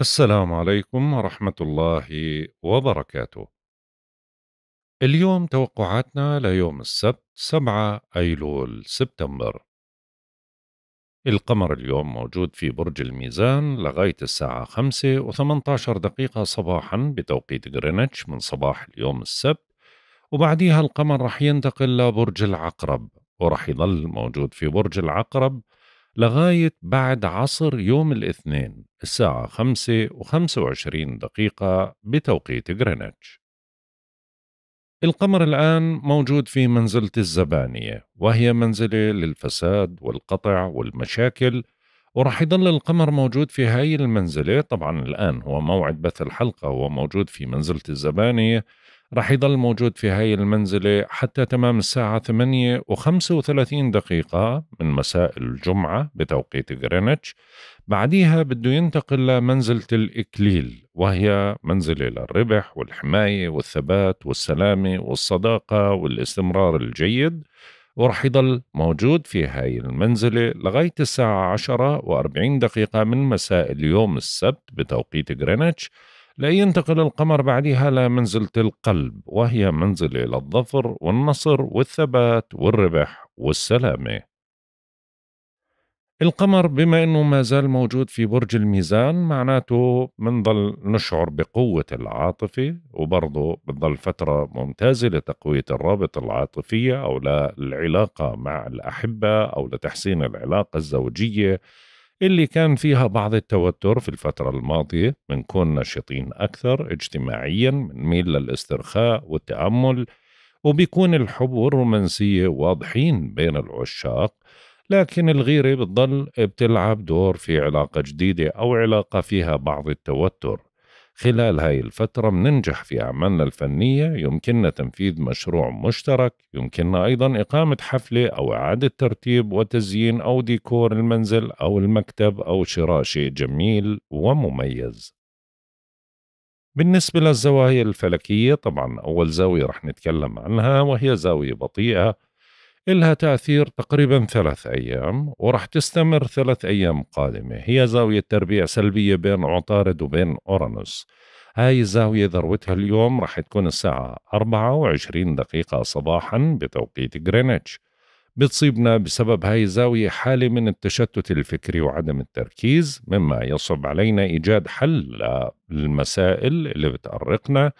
السلام عليكم ورحمة الله وبركاته. اليوم توقعاتنا ليوم السبت 7 أيلول سبتمبر. القمر اليوم موجود في برج الميزان لغاية الساعة 5 و18 دقيقة صباحا بتوقيت غرينتش من صباح اليوم السبت وبعديها القمر رح ينتقل لبرج العقرب ورح يظل موجود في برج العقرب لغاية بعد عصر يوم الاثنين الساعة 5 و25 دقيقة بتوقيت غرينتش القمر الآن موجود في منزلة الزبانية وهي منزلة للفساد والقطع والمشاكل وراح يضل القمر موجود في هاي المنزلة طبعا الآن هو موعد بث الحلقة هو موجود في منزلة الزبانية رح يضل موجود في هاي المنزلة حتى تمام الساعة 8 و35 دقيقة من مساء الجمعة بتوقيت غرينتش بعديها بده ينتقل لمنزلة الإكليل وهي منزلة للربح والحماية والثبات والسلامة والصداقة والاستمرار الجيد ورح يضل موجود في هاي المنزلة لغاية الساعة 10 و40 دقيقة من مساء اليوم السبت بتوقيت غرينتش لا ينتقل القمر بعدها لمنزلة القلب وهي منزلة للظفر والنصر والثبات والربح والسلامة القمر بما أنه ما زال موجود في برج الميزان معناته منظل نشعر بقوة العاطفة وبرضه بنظل فترة ممتازة لتقوية الرابط العاطفية أو للعلاقة مع الأحبة أو لتحسين العلاقة الزوجية اللي كان فيها بعض التوتر في الفترة الماضية بنكون نشيطين أكثر اجتماعيا بنميل للاسترخاء والتأمل وبيكون الحب والرومانسية واضحين بين العشاق لكن الغيرة بتضل بتلعب دور في علاقة جديدة أو علاقة فيها بعض التوتر خلال هاي الفترة بننجح في أعمالنا الفنية يمكننا تنفيذ مشروع مشترك يمكننا أيضا إقامة حفلة أو إعادة ترتيب وتزيين أو ديكور المنزل أو المكتب أو شراء شيء جميل ومميز بالنسبة للزوايا الفلكية طبعا أول زاوية رح نتكلم عنها وهي زاوية بطيئة إلها تأثير تقريبا ثلاث أيام ورح تستمر ثلاث أيام قادمة هي زاوية تربيع سلبية بين عطارد وبين أورانوس هاي الزاوية ذروتها اليوم رح تكون الساعة 24 دقيقة صباحا بتوقيت غرينتش بتصيبنا بسبب هاي الزاوية حالة من التشتت الفكري وعدم التركيز مما يصب علينا إيجاد حل للمسائل اللي بتأرقنا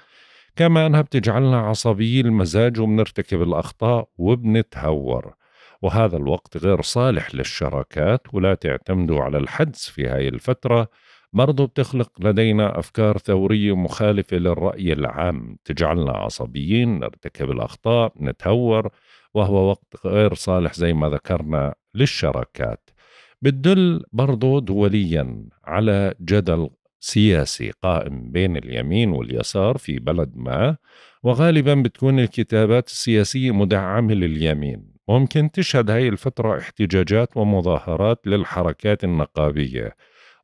كما أنها بتجعلنا عصبي المزاج وبنرتكب الأخطاء وبنتهور وهذا الوقت غير صالح للشراكات ولا تعتمدوا على الحدس في هاي الفترة برضو بتخلق لدينا أفكار ثورية مخالفة للرأي العام تجعلنا عصبيين نرتكب الأخطاء نتهور وهو وقت غير صالح زي ما ذكرنا للشراكات بتدل برضو دوليا على جدل سياسي قائم بين اليمين واليسار في بلد ما وغالبا بتكون الكتابات السياسية مدعمة لليمين ممكن تشهد هاي الفترة احتجاجات ومظاهرات للحركات النقابية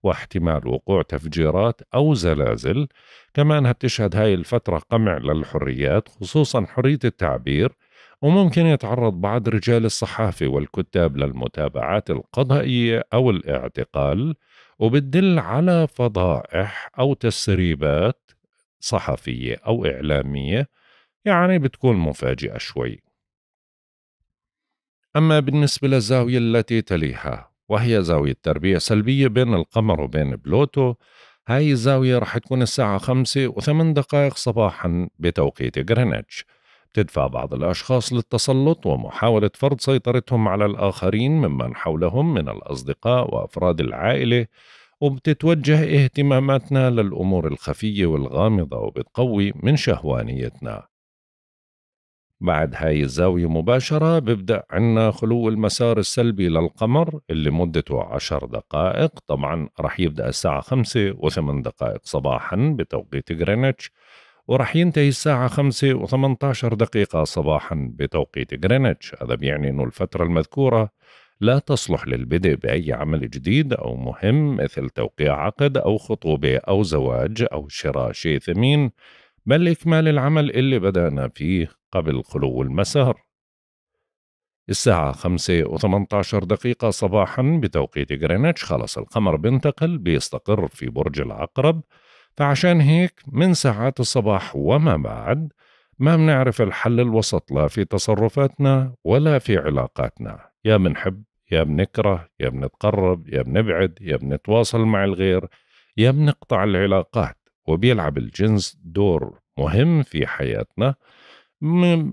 واحتمال وقوع تفجيرات أو زلازل كمان هتشهد هاي الفترة قمع للحريات خصوصا حرية التعبير وممكن يتعرض بعض رجال الصحافة والكتاب للمتابعات القضائية أو الاعتقال وبتدل على فضائح أو تسريبات صحفية أو إعلامية يعني بتكون مفاجئة شوي أما بالنسبة للزاوية التي تليها وهي زاوية تربية سلبية بين القمر وبين بلوتو هاي الزاوية رح تكون الساعة خمسة وثمان دقائق صباحا بتوقيت غرينتش تدفع بعض الأشخاص للتسلط ومحاولة فرض سيطرتهم على الآخرين ممن حولهم من الأصدقاء وأفراد العائلة وبتتوجه اهتماماتنا للأمور الخفية والغامضة وبتقوي من شهوانيتنا بعد هاي الزاوية مباشرة ببدأ عنا خلو المسار السلبي للقمر اللي مدته عشر دقائق طبعا رح يبدأ الساعة خمسة وثمان دقائق صباحا بتوقيت غرينتش وراح ينتهي الساعة 5 و18 دقيقة صباحا بتوقيت غرينتش هذا بيعني أنه الفترة المذكورة لا تصلح للبدء بأي عمل جديد أو مهم مثل توقيع عقد أو خطوبة أو زواج أو شراء شيء ثمين بل إكمال العمل اللي بدأنا فيه قبل خلو المسار الساعة 5 و18 دقيقة صباحا بتوقيت غرينتش خلص القمر بينتقل بيستقر في برج العقرب فعشان هيك من ساعات الصباح وما بعد ما منعرف الحل الوسط لا في تصرفاتنا ولا في علاقاتنا يا منحب يا بنكره يا بنتقرب يا بنبعد يا بنتواصل مع الغير يا بنقطع العلاقات وبيلعب الجنس دور مهم في حياتنا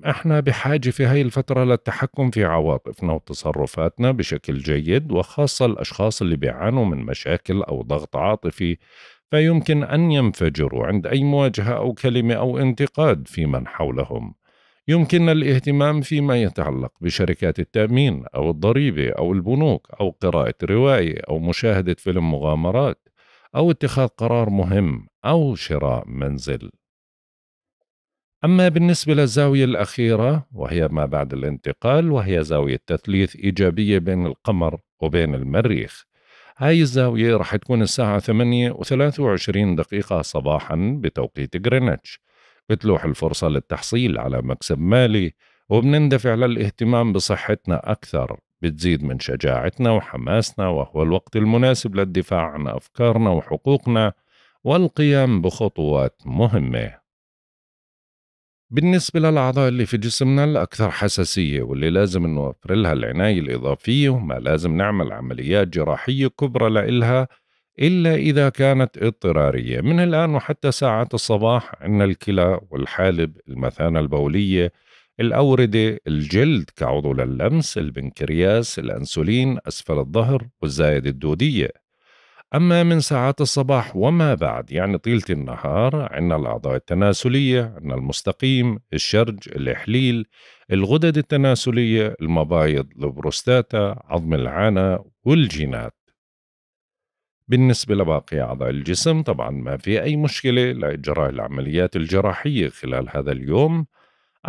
احنا بحاجة في هاي الفترة للتحكم في عواطفنا وتصرفاتنا بشكل جيد وخاصة الأشخاص اللي بيعانوا من مشاكل أو ضغط عاطفي فيمكن ان ينفجروا عند اي مواجهه او كلمه او انتقاد في من حولهم يمكننا الاهتمام فيما يتعلق بشركات التامين او الضريبه او البنوك او قراءه روايه او مشاهده فيلم مغامرات او اتخاذ قرار مهم او شراء منزل أما بالنسبة للزاوية الأخيرة وهي ما بعد الانتقال وهي زاوية تثليث إيجابية بين القمر وبين المريخ هاي الزاوية رح تكون الساعة ثمانية و وعشرين دقيقة صباحا بتوقيت غرينتش بتلوح الفرصة للتحصيل على مكسب مالي وبنندفع للاهتمام بصحتنا أكثر بتزيد من شجاعتنا وحماسنا وهو الوقت المناسب للدفاع عن أفكارنا وحقوقنا والقيام بخطوات مهمة بالنسبة للأعضاء اللي في جسمنا الأكثر حساسية واللي لازم نوفر لها العناية الإضافية وما لازم نعمل عمليات جراحية كبرى لإلها إلا إذا كانت اضطرارية من الآن وحتى ساعات الصباح عندنا الكلى والحالب المثانة البولية الأوردة الجلد كعضو لللمس البنكرياس الأنسولين أسفل الظهر والزايد الدودية أما من ساعات الصباح وما بعد يعني طيلة النهار عندنا الأعضاء التناسلية عندنا المستقيم الشرج الإحليل الغدد التناسلية المبايض البروستاتا عظم العانة والجينات بالنسبة لباقي أعضاء الجسم طبعا ما في أي مشكلة لإجراء العمليات الجراحية خلال هذا اليوم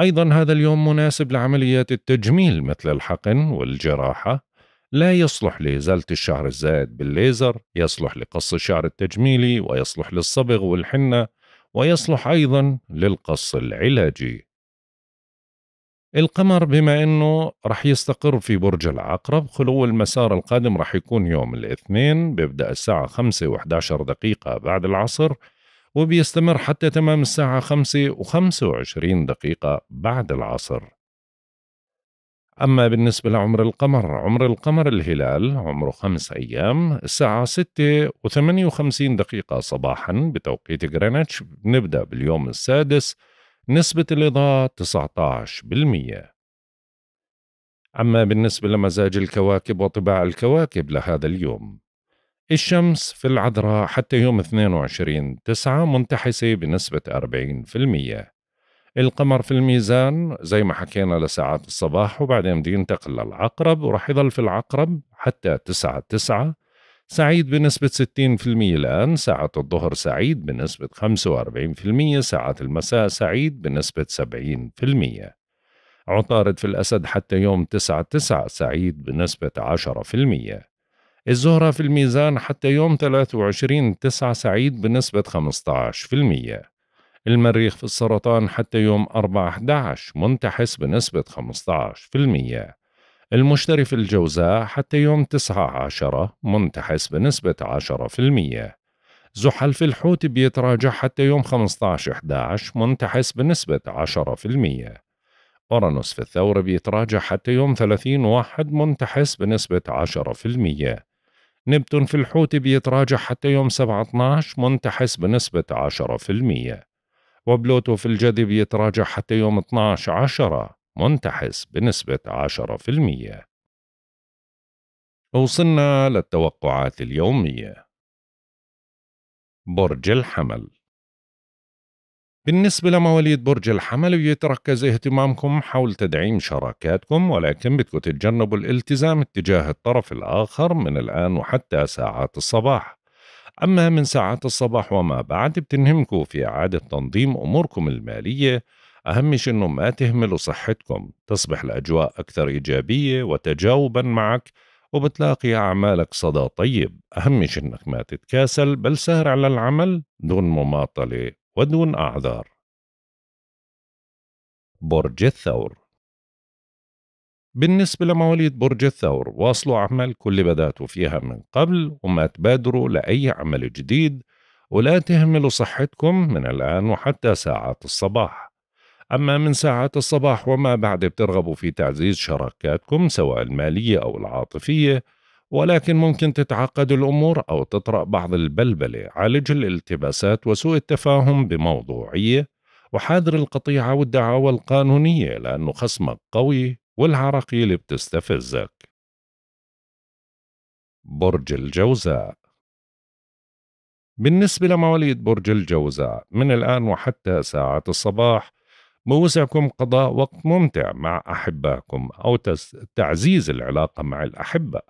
أيضا هذا اليوم مناسب لعمليات التجميل مثل الحقن والجراحة لا يصلح لإزالة الشعر الزائد بالليزر يصلح لقص الشعر التجميلي ويصلح للصبغ والحنة ويصلح أيضا للقص العلاجي القمر بما أنه رح يستقر في برج العقرب خلو المسار القادم رح يكون يوم الاثنين بيبدأ الساعة 5 و11 دقيقة بعد العصر وبيستمر حتى تمام الساعة 5 و25 دقيقة بعد العصر أما بالنسبة لعمر القمر عمر القمر الهلال عمره خمس أيام الساعة ستة وثمانية وخمسين دقيقة صباحا بتوقيت غرينتش نبدأ باليوم السادس نسبة الإضاءة 19 بالمئة أما بالنسبة لمزاج الكواكب وطباع الكواكب لهذا اليوم الشمس في العذراء حتى يوم 22 تسعة منتحسة بنسبة 40% القمر في الميزان زي ما حكينا لساعات الصباح وبعدين بده ينتقل للعقرب وراح يضل في العقرب حتى تسعة تسعة سعيد بنسبة 60% الآن ساعة الظهر سعيد بنسبة 45% ساعة المساء سعيد بنسبة 70% عطارد في الأسد حتى يوم 9 9 سعيد بنسبة 10% الزهرة في الميزان حتى يوم 23 9 سعيد بنسبة 15% المريخ في السرطان حتى يوم 4/11 منتحس بنسبة 15%. المشتري في الجوزاء حتى يوم 9/10 منتحس بنسبة 10%. زحل في الحوت بيتراجع حتى يوم 15/11 منتحس بنسبة 10%. أورانوس في الثورة بيتراجع حتى يوم 30 واحد منتحس بنسبة 10%. نبتون في الحوت بيتراجع حتى يوم 7 12 منتحس بنسبة 10%. وبلوتو في الجذب يتراجع حتى يوم 12 عشرة منتحس بنسبة 10% وصلنا للتوقعات اليومية برج الحمل بالنسبة لمواليد برج الحمل يتركز اهتمامكم حول تدعيم شراكاتكم ولكن بدكم تتجنبوا الالتزام اتجاه الطرف الآخر من الآن وحتى ساعات الصباح أما من ساعات الصباح وما بعد بتنهمكوا في إعادة تنظيم أموركم المالية أهم شيء إنه ما تهملوا صحتكم تصبح الأجواء أكثر إيجابية وتجاوبا معك وبتلاقي أعمالك صدى طيب أهم شيء إنك ما تتكاسل بل سهر على العمل دون مماطلة ودون أعذار برج الثور بالنسبة لمواليد برج الثور واصلوا أعمال كل بدأتوا فيها من قبل وما تبادروا لأي عمل جديد ولا تهملوا صحتكم من الآن وحتى ساعات الصباح أما من ساعات الصباح وما بعد بترغبوا في تعزيز شراكاتكم سواء المالية أو العاطفية ولكن ممكن تتعقد الأمور أو تطرأ بعض البلبلة عالج الالتباسات وسوء التفاهم بموضوعية وحاذر القطيعة والدعاوى القانونية لأنه خصمك قوي والعراقيل اللي بتستفزك برج الجوزاء بالنسبة لمواليد برج الجوزاء من الآن وحتى ساعة الصباح بوسعكم قضاء وقت ممتع مع أحبائكم أو تعزيز العلاقة مع الأحبة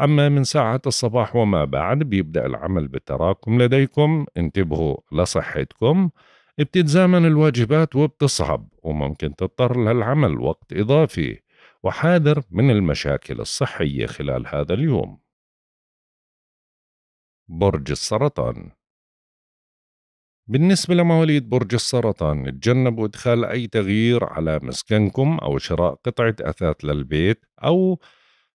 أما من ساعة الصباح وما بعد بيبدأ العمل بالتراكم لديكم انتبهوا لصحتكم بتتزامن الواجبات وبتصعب وممكن تضطر للعمل وقت إضافي وحاذر من المشاكل الصحية خلال هذا اليوم برج السرطان بالنسبة لمواليد برج السرطان اتجنبوا إدخال أي تغيير على مسكنكم أو شراء قطعة أثاث للبيت أو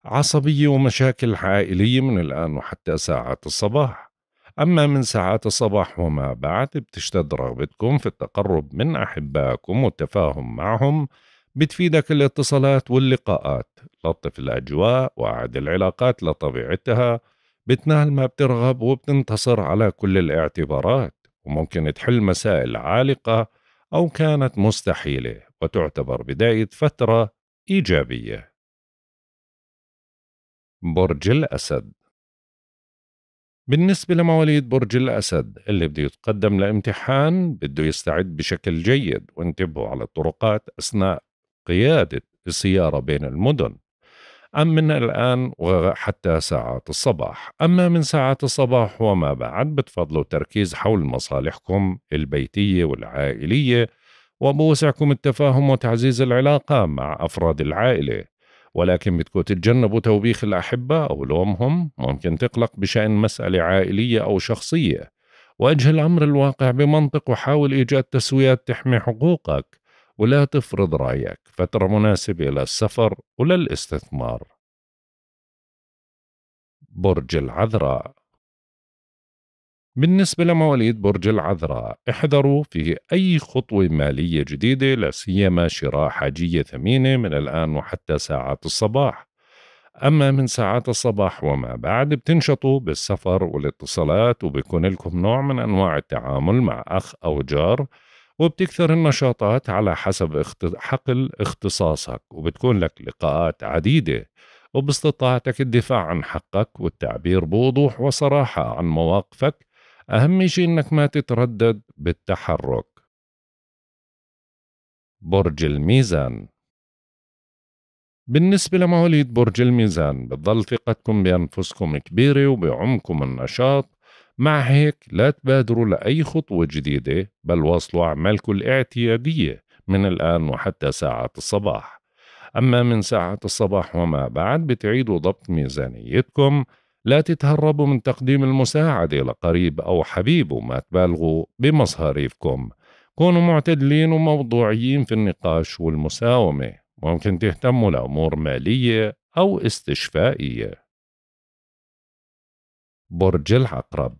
عصبية ومشاكل عائلية من الآن وحتى ساعات الصباح أما من ساعات الصباح وما بعد بتشتد رغبتكم في التقرب من أحبائكم والتفاهم معهم بتفيدك الاتصالات واللقاءات لطف الأجواء وعد العلاقات لطبيعتها بتنال ما بترغب وبتنتصر على كل الاعتبارات وممكن تحل مسائل عالقة أو كانت مستحيلة وتعتبر بداية فترة إيجابية برج الأسد بالنسبة لمواليد برج الأسد اللي بده يتقدم لامتحان بده يستعد بشكل جيد وانتبهوا على الطرقات أثناء قيادة السيارة بين المدن أم من الآن وحتى ساعات الصباح أما من ساعات الصباح وما بعد بتفضلوا التركيز حول مصالحكم البيتية والعائلية وبوسعكم التفاهم وتعزيز العلاقة مع أفراد العائلة ولكن بدكم تتجنبوا توبيخ الأحبة أو لومهم ممكن تقلق بشأن مسألة عائلية أو شخصية واجه الأمر الواقع بمنطق وحاول إيجاد تسويات تحمي حقوقك ولا تفرض رأيك فترة مناسبة للسفر وللاستثمار برج العذراء بالنسبة لمواليد برج العذراء احذروا في أي خطوة مالية جديدة لا سيما شراء حاجية ثمينة من الآن وحتى ساعات الصباح أما من ساعات الصباح وما بعد بتنشطوا بالسفر والاتصالات وبيكون لكم نوع من أنواع التعامل مع أخ أو جار وبتكثر النشاطات على حسب حقل اختصاصك وبتكون لك لقاءات عديدة وباستطاعتك الدفاع عن حقك والتعبير بوضوح وصراحة عن مواقفك أهم شيء إنك ما تتردد بالتحرك برج الميزان بالنسبة لمواليد برج الميزان بتضل ثقتكم بأنفسكم كبيرة وبعمكم النشاط مع هيك لا تبادروا لأي خطوة جديدة بل واصلوا أعمالكم الاعتيادية من الآن وحتى ساعة الصباح أما من ساعة الصباح وما بعد بتعيدوا ضبط ميزانيتكم لا تتهربوا من تقديم المساعدة لقريب أو حبيب وما تبالغوا بمصاريفكم كونوا معتدلين وموضوعيين في النقاش والمساومة ممكن تهتموا لأمور مالية أو استشفائية برج العقرب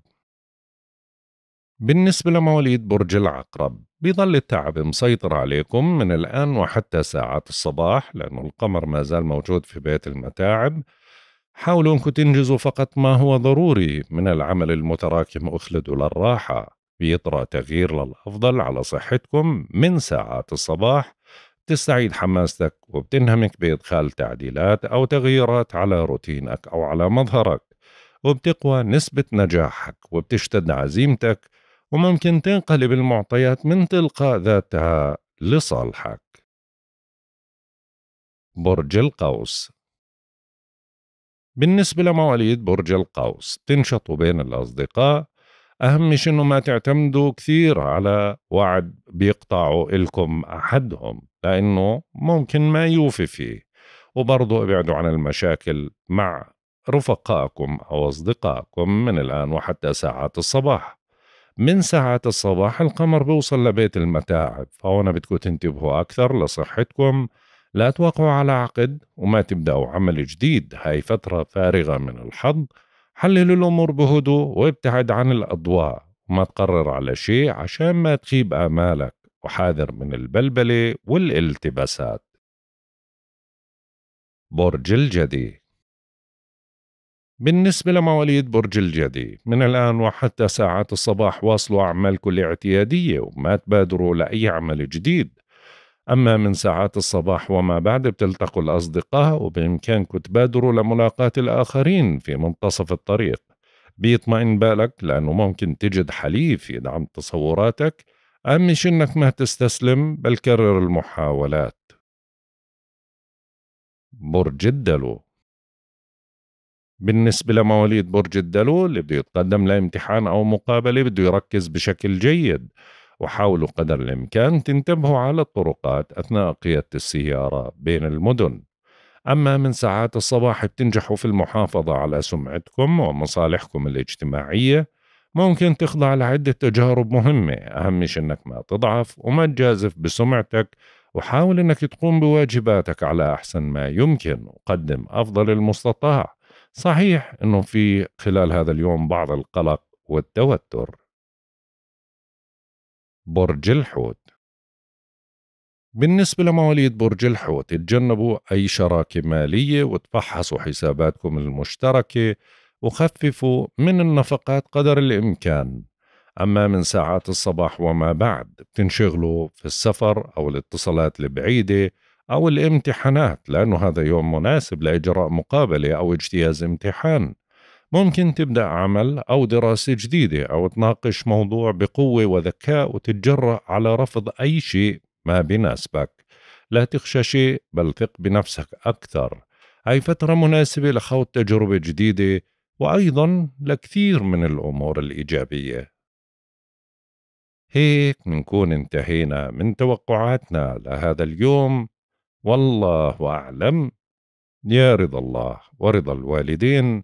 بالنسبة لمواليد برج العقرب بيظل التعب مسيطر عليكم من الآن وحتى ساعات الصباح لأنه القمر ما زال موجود في بيت المتاعب حاولوا انكم تنجزوا فقط ما هو ضروري من العمل المتراكم اخلدوا للراحة بيطرأ تغيير للأفضل على صحتكم من ساعات الصباح تستعيد حماستك وبتنهمك بإدخال تعديلات أو تغييرات على روتينك أو على مظهرك وبتقوى نسبة نجاحك وبتشتد عزيمتك وممكن تنقلب المعطيات من تلقاء ذاتها لصالحك برج القوس بالنسبة لمواليد برج القوس تنشطوا بين الأصدقاء أهم شيء إنه ما تعتمدوا كثير على وعد بيقطعوا إلكم أحدهم لأنه ممكن ما يوفي فيه وبرضه ابعدوا عن المشاكل مع رفقائكم أو أصدقائكم من الآن وحتى ساعات الصباح من ساعات الصباح القمر بيوصل لبيت المتاعب فهون بدكم تنتبهوا أكثر لصحتكم لا توقعوا على عقد وما تبدأوا عمل جديد هاي فترة فارغة من الحظ حلل الأمور بهدوء وابتعد عن الأضواء وما تقرر على شيء عشان ما تخيب آمالك وحاذر من البلبلة والالتباسات برج الجدي بالنسبة لمواليد برج الجدي من الآن وحتى ساعات الصباح واصلوا أعمالكم الاعتيادية وما تبادروا لأي عمل جديد أما من ساعات الصباح وما بعد بتلتقوا الأصدقاء وبإمكانكم تبادروا لملاقاة الآخرين في منتصف الطريق بيطمئن بالك لأنه ممكن تجد حليف يدعم تصوراتك أهم شي إنك ما تستسلم بل كرر المحاولات برج الدلو بالنسبة لمواليد برج الدلو اللي بده يتقدم لامتحان أو مقابلة بده يركز بشكل جيد وحاولوا قدر الإمكان تنتبهوا على الطرقات أثناء قيادة السيارة بين المدن أما من ساعات الصباح بتنجحوا في المحافظة على سمعتكم ومصالحكم الاجتماعية ممكن تخضع لعدة تجارب مهمة أهم شيء أنك ما تضعف وما تجازف بسمعتك وحاول أنك تقوم بواجباتك على أحسن ما يمكن وقدم أفضل المستطاع صحيح أنه في خلال هذا اليوم بعض القلق والتوتر برج الحوت بالنسبة لمواليد برج الحوت اتجنبوا أي شراكة مالية وتفحصوا حساباتكم المشتركة وخففوا من النفقات قدر الإمكان أما من ساعات الصباح وما بعد بتنشغلوا في السفر أو الاتصالات البعيدة أو الامتحانات لأنه هذا يوم مناسب لإجراء مقابلة أو اجتياز امتحان ممكن تبدأ عمل أو دراسة جديدة أو تناقش موضوع بقوة وذكاء وتتجرأ على رفض أي شيء ما بيناسبك لا تخشى شيء بل ثق بنفسك أكثر هاي فترة مناسبة لخوض تجربة جديدة وأيضا لكثير من الأمور الإيجابية هيك منكون انتهينا من توقعاتنا لهذا اليوم والله أعلم يا رضا الله ورضا الوالدين